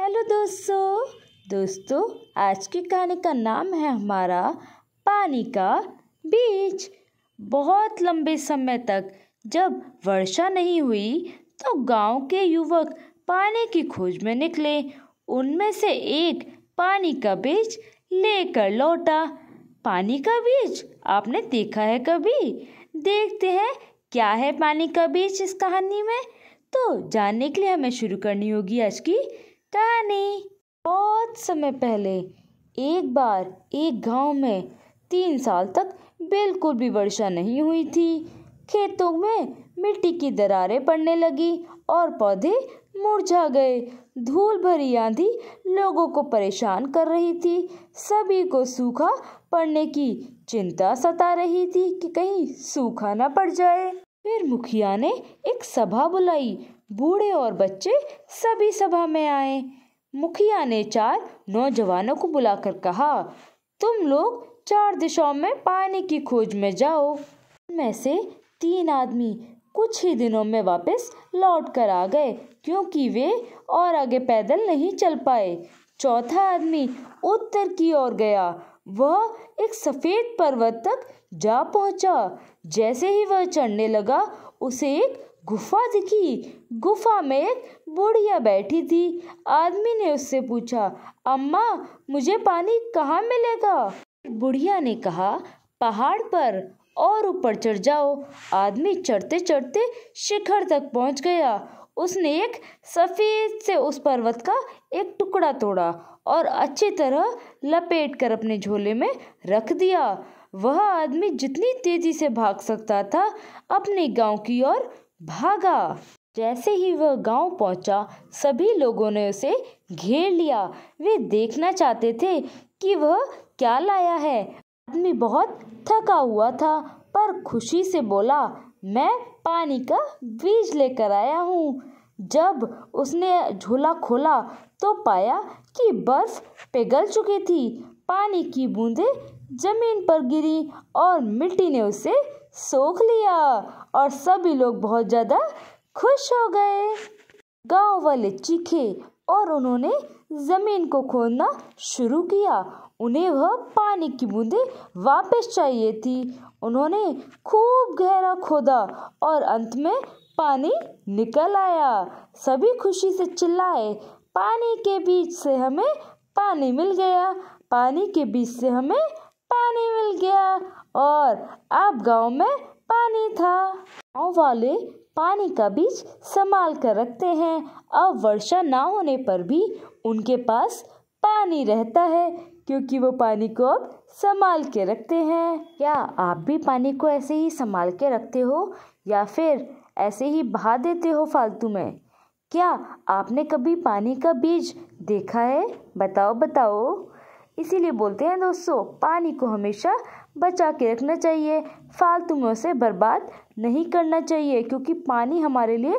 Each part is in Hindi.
हेलो दोस्तों दोस्तों आज की कहानी का नाम है हमारा पानी का बीच बहुत लंबे समय तक जब वर्षा नहीं हुई तो गांव के युवक पानी की खोज में निकले उनमें से एक पानी का बीज लेकर लौटा पानी का बीज आपने देखा है कभी देखते हैं क्या है पानी का बीज इस कहानी में तो जानने के लिए हमें शुरू करनी होगी आज की कहानी बहुत समय पहले एक बार एक गांव में तीन साल तक बिल्कुल भी वर्षा नहीं हुई थी खेतों में मिट्टी की दरारें पड़ने लगी और पौधे मुरझा गए धूल भरी आंधी लोगों को परेशान कर रही थी सभी को सूखा पड़ने की चिंता सता रही थी कि कहीं सूखा ना पड़ जाए फिर मुखिया ने एक सभा बुलाई बूढ़े और बच्चे सभी सभा में आए मुखिया ने चार नौजवानों को बुलाकर कहा तुम लोग चार दिशाओं में पानी की खोज में जाओ में से तीन आदमी कुछ ही दिनों में वापस लौट कर आ गए क्योंकि वे और आगे पैदल नहीं चल पाए चौथा आदमी उत्तर की ओर गया वह एक सफ़ेद पर्वत तक जा पहुंचा जैसे ही वह चढ़ने लगा उसे एक गुफा दिखी गुफा में एक बुढ़िया बैठी थी आदमी ने उससे पूछा अम्मा मुझे पानी कहाँ मिलेगा बुढ़िया ने कहा पहाड़ पर और ऊपर चढ़ जाओ आदमी चढ़ते चढ़ते शिखर तक पहुंच गया उसने एक सफ़ेद से उस पर्वत का एक टुकड़ा तोड़ा और अच्छी तरह लपेट कर अपने झोले में रख दिया वह आदमी जितनी तेज़ी से भाग सकता था अपने गांव की ओर भागा जैसे ही वह गांव पहुंचा, सभी लोगों ने उसे घेर लिया वे देखना चाहते थे कि वह क्या लाया है आदमी बहुत थका हुआ था पर खुशी से बोला मैं पानी का बीज लेकर आया हूँ जब उसने झोला खोला तो पाया कि बर्फ पिघल चुकी थी पानी की बूंदें जमीन पर गिरी और मिट्टी ने उसे सोख लिया और सभी लोग बहुत ज़्यादा खुश हो गए गांव वाले चीखे और उन्होंने ज़मीन को खोदना शुरू किया उन्हें वह पानी की बूंदें वापस चाहिए थी उन्होंने खूब गहरा खोदा और अंत में पानी निकल आया सभी खुशी से चिल्लाए पानी के बीच से हमें पानी मिल गया पानी के बीच से हमें पानी मिल गया और अब गांव में पानी था गांव वाले पानी का बीज संभाल कर रखते हैं अब वर्षा ना होने पर भी उनके पास पानी रहता है क्योंकि वो पानी को अब संभाल के रखते हैं क्या आप भी पानी को ऐसे ही संभाल के रखते हो या फिर ऐसे ही बहा देते हो फालतू में क्या आपने कभी पानी का बीज देखा है बताओ बताओ इसीलिए बोलते हैं दोस्तों पानी को हमेशा बचा के रखना चाहिए फालतू में उसे बर्बाद नहीं करना चाहिए क्योंकि पानी हमारे लिए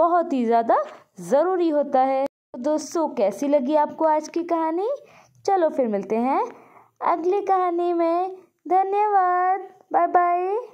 बहुत ही ज़्यादा ज़रूरी होता है तो दोस्तों कैसी लगी आपको आज की कहानी चलो फिर मिलते हैं अगली कहानी में धन्यवाद बाय बाय